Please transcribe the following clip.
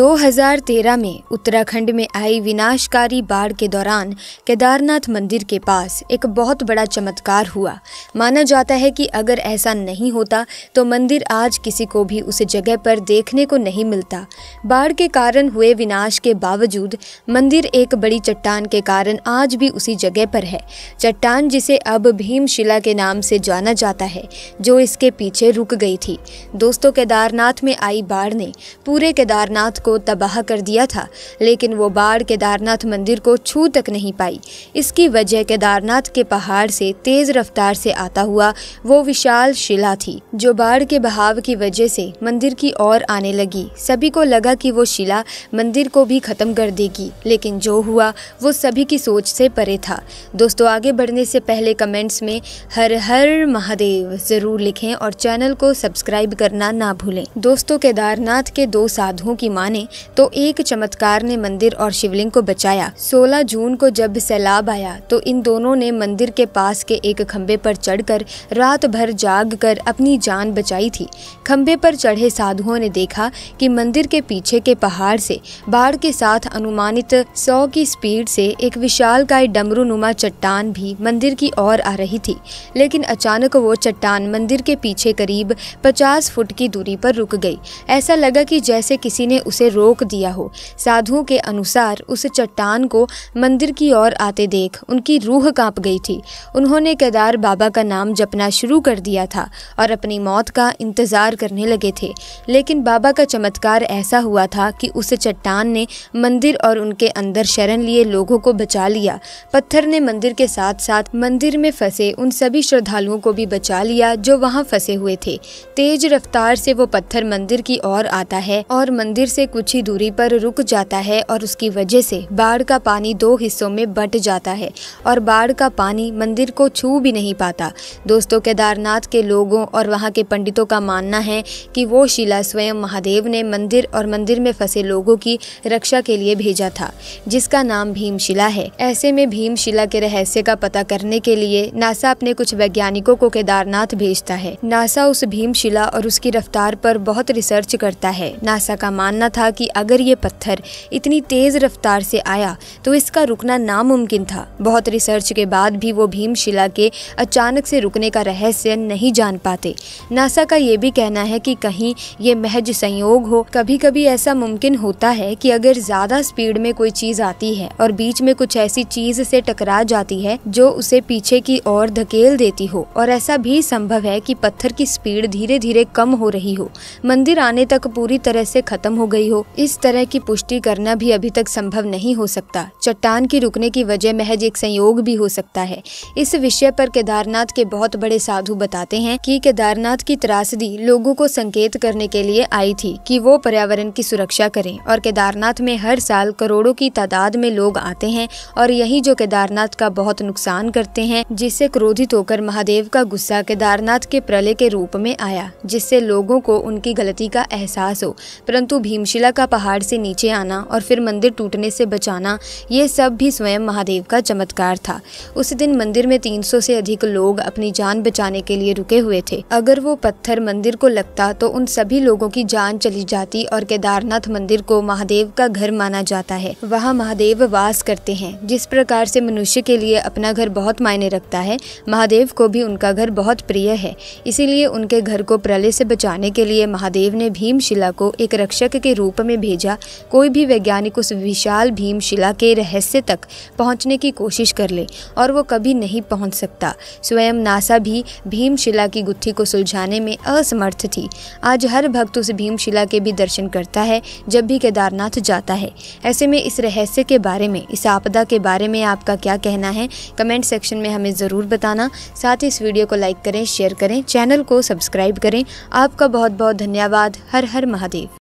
2013 में उत्तराखंड में आई विनाशकारी बाढ़ के दौरान केदारनाथ मंदिर के पास एक बहुत बड़ा चमत्कार हुआ माना जाता है कि अगर ऐसा नहीं होता तो मंदिर आज किसी को भी उस जगह पर देखने को नहीं मिलता बाढ़ के कारण हुए विनाश के बावजूद मंदिर एक बड़ी चट्टान के कारण आज भी उसी जगह पर है चट्टान जिसे अब भीमशिला के नाम से जाना जाता है जो इसके पीछे रुक गई थी दोस्तों केदारनाथ में आई बाढ़ ने पूरे केदारनाथ को को तबाह कर दिया था लेकिन वो बाढ़ केदारनाथ मंदिर को छू तक नहीं पाई इसकी वजह केदारनाथ के पहाड़ से तेज़ रफ्तार से आता हुआ वो विशाल शिला थी जो बाढ़ के बहाव की वजह से मंदिर की ओर आने लगी सभी को लगा कि वो शिला मंदिर को भी ख़त्म कर देगी लेकिन जो हुआ वो सभी की सोच से परे था दोस्तों आगे बढ़ने से पहले कमेंट्स में हर हर महादेव ज़रूर लिखें और चैनल को सब्सक्राइब करना ना भूलें दोस्तों केदारनाथ के दो साधुओं की माने बने तो एक चमत्कार ने मंदिर और शिवलिंग को बचाया 16 जून को जब सैलाब आया तो इन दोनों ने मंदिर के पास के एक खम्भे पर चढ़कर रात भर जाग कर अपनी जान बचाई थी खम्भे पर चढ़े साधुओं ने देखा कि मंदिर के पीछे के पहाड़ से बाढ़ के साथ अनुमानित सौ की स्पीड से एक विशाल का डमरूनुमा चट्टान भी मंदिर की ओर आ रही थी लेकिन अचानक वो चट्टान मंदिर के पीछे करीब 50 फुट की दूरी पर रुक गई ऐसा लगा कि जैसे किसी ने उसे उसे रोक दिया हो साधुओं के अनुसार उस चट्टान को मंदिर की ओर आते देख उनकी रूह कांप गई थी उन्होंने केदार बाबा का नाम जपना शुरू कर दिया था और अपनी मौत का इंतज़ार करने लगे थे लेकिन बाबा का चमत्कार ऐसा हुआ था कि उस चट्टान ने मंदिर और उनके अंदर शरण लिए लोगों को बचा लिया पत्थर ने मंदिर के साथ साथ मंदिर में फंसे उन सभी श्रद्धालुओं को भी बचा लिया जो वहाँ फंसे हुए थे तेज रफ्तार से वो पत्थर मंदिर की ओर आता है और मंदिर से कुछ ही दूरी पर रुक जाता है और उसकी वजह से बाढ़ का पानी दो हिस्सों में बट जाता है और बाढ़ का पानी मंदिर को छू भी नहीं पाता दोस्तों केदारनाथ के लोगों और वहाँ के पंडितों का मानना है कि वो शिला स्वयं महादेव ने मंदिर और मंदिर में फंसे लोगों की रक्षा के लिए भेजा था जिसका नाम भीमशिला है ऐसे में भीमशिला के रहस्य का पता करने के लिए नासा अपने कुछ वैज्ञानिकों को केदारनाथ भेजता है नासा उस भीमशिला और उसकी रफ्तार पर बहुत रिसर्च करता है नासा का मानना था था कि अगर ये पत्थर इतनी तेज़ रफ्तार से आया तो इसका रुकना नामुमकिन था बहुत रिसर्च के बाद भी वो भीमशिला के अचानक से रुकने का रहस्य नहीं जान पाते नासा का ये भी कहना है कि कहीं ये महज संयोग हो कभी कभी ऐसा मुमकिन होता है कि अगर ज़्यादा स्पीड में कोई चीज़ आती है और बीच में कुछ ऐसी चीज़ से टकरा जाती है जो उसे पीछे की ओर धकेल देती हो और ऐसा भी संभव है कि पत्थर की स्पीड धीरे धीरे कम हो रही हो मंदिर आने तक पूरी तरह से खत्म हो गई हो इस तरह की पुष्टि करना भी अभी तक संभव नहीं हो सकता चट्टान की रुकने की वजह महज एक संयोग भी हो सकता है इस विषय पर केदारनाथ के बहुत बड़े साधु बताते हैं कि केदारनाथ की त्रासदी लोगों को संकेत करने के लिए आई थी कि वो पर्यावरण की सुरक्षा करें और केदारनाथ में हर साल करोड़ों की तादाद में लोग आते हैं और यही जो केदारनाथ का बहुत नुकसान करते हैं जिससे क्रोधित होकर महादेव का गुस्सा केदारनाथ के प्रलय के रूप में आया जिससे लोगों को उनकी गलती का एहसास हो परंतु भीमशिला शिला का पहाड़ से नीचे आना और फिर मंदिर टूटने से बचाना ये सब भी स्वयं महादेव का चमत्कार था उस दिन मंदिर में 300 से अधिक लोग अपनी जान बचाने के लिए रुके हुए थे अगर वो पत्थर मंदिर को लगता तो उन सभी लोगों की जान चली जाती और केदारनाथ मंदिर को महादेव का घर माना जाता है वहाँ महादेव वास करते हैं जिस प्रकार से मनुष्य के लिए अपना घर बहुत मायने रखता है महादेव को भी उनका घर बहुत प्रिय है इसीलिए उनके घर को प्रलय से बचाने के लिए महादेव ने भीमशिला को एक रक्षक के रूप रूप में भेजा कोई भी वैज्ञानिक उस विशाल भीम शिला के रहस्य तक पहुंचने की कोशिश कर ले और वो कभी नहीं पहुंच सकता स्वयं नासा भी भीमशिला की गुत्थी को सुलझाने में असमर्थ थी आज हर भक्त उस भीमशिला के भी दर्शन करता है जब भी केदारनाथ जाता है ऐसे में इस रहस्य के बारे में इस आपदा के बारे में आपका क्या कहना है कमेंट सेक्शन में हमें ज़रूर बताना साथ ही इस वीडियो को लाइक करें शेयर करें चैनल को सब्सक्राइब करें आपका बहुत बहुत धन्यवाद हर हर महादेव